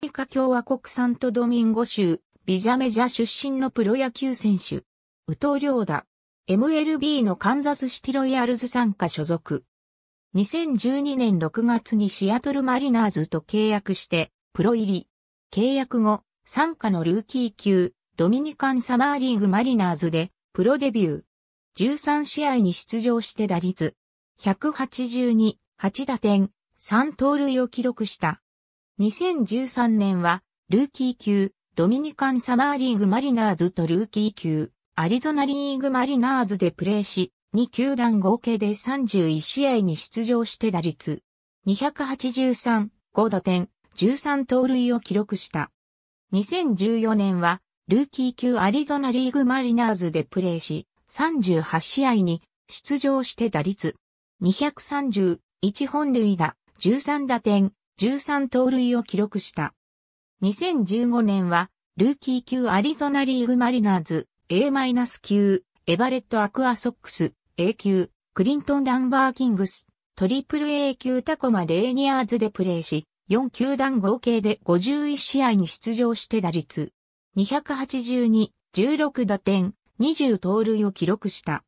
リカ共和国サントドミンゴ州、ビジャメジャ出身のプロ野球選手。宇藤ー太。MLB のカンザスシティロイヤルズ参加所属。2012年6月にシアトルマリナーズと契約して、プロ入り。契約後、参加のルーキー級、ドミニカンサマーリーグマリナーズで、プロデビュー。13試合に出場して打率。182、8打点、3盗塁を記録した。2013年は、ルーキー級、ドミニカンサマーリーグマリナーズとルーキー級、アリゾナリーグマリナーズでプレーし、2球団合計で31試合に出場して打率、283、5打点、13盗塁を記録した。2014年は、ルーキー級アリゾナリーグマリナーズでプレーし、38試合に出場して打率、231本塁打、13打点、13盗塁を記録した。2015年は、ルーキー級アリゾナリーグマリナーズ、A- 級、エバレットアクアソックス、A 級、クリントンランバーキングス、トリプル A 級タコマレーニアーズでプレーし、4球団合計で51試合に出場して打率、282、16打点、20盗塁を記録した。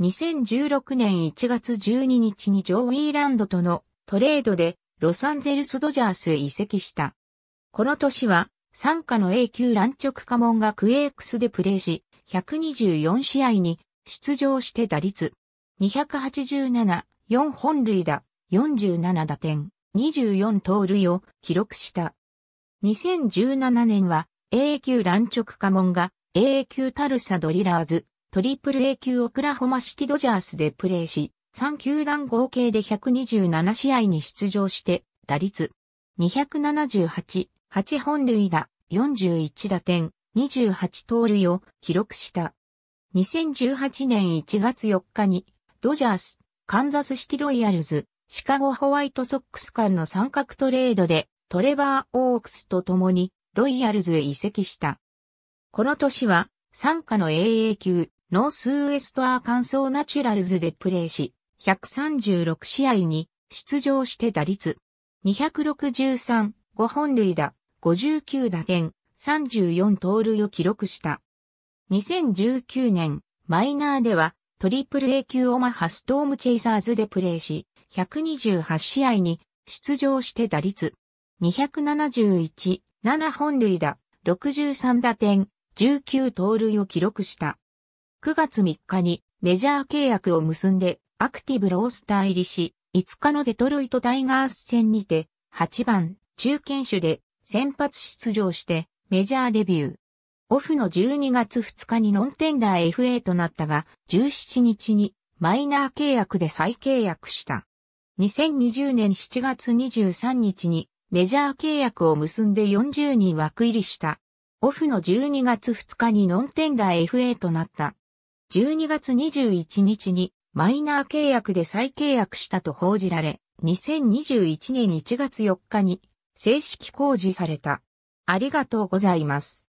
2016年1月12日にジョー・ウィーランドとのトレードでロサンゼルスドジャースへ移籍した。この年は、参加の A 級乱直家門がクエークスでプレーし、124試合に出場して打率、287、4本塁打、47打点、24盗塁を記録した。2017年は A 級乱直家門が A 級タルサドリラーズ、トリプル A 級オクラホマ式ドジャースでプレーし、3球団合計で127試合に出場して、打率278、8本塁打、41打点、28盗塁を記録した。2018年1月4日に、ドジャース、カンザスシティロイヤルズ、シカゴホワイトソックス間の三角トレードで、トレバー・オークスと共に、ロイヤルズへ移籍した。この年は、参加の AA 級、ノースウエストアーカンソーナチュラルズでプレーし、136試合に出場して打率263、5本塁打、59打点、34盗塁を記録した。2019年、マイナーでは、トリプル A 級オマハストームチェイサーズでプレーし、128試合に出場して打率271、7本塁打、63打点、19盗塁を記録した。9月3日にメジャー契約を結んでアクティブロースター入りし、5日のデトロイトタイガース戦にて、8番、中堅手で先発出場してメジャーデビュー。オフの12月2日にノンテンダー FA となったが、17日にマイナー契約で再契約した。2020年7月23日にメジャー契約を結んで40人枠入りした。オフの12月2日にノンテンダー FA となった。12月21日にマイナー契約で再契約したと報じられ、2021年1月4日に正式公示された。ありがとうございます。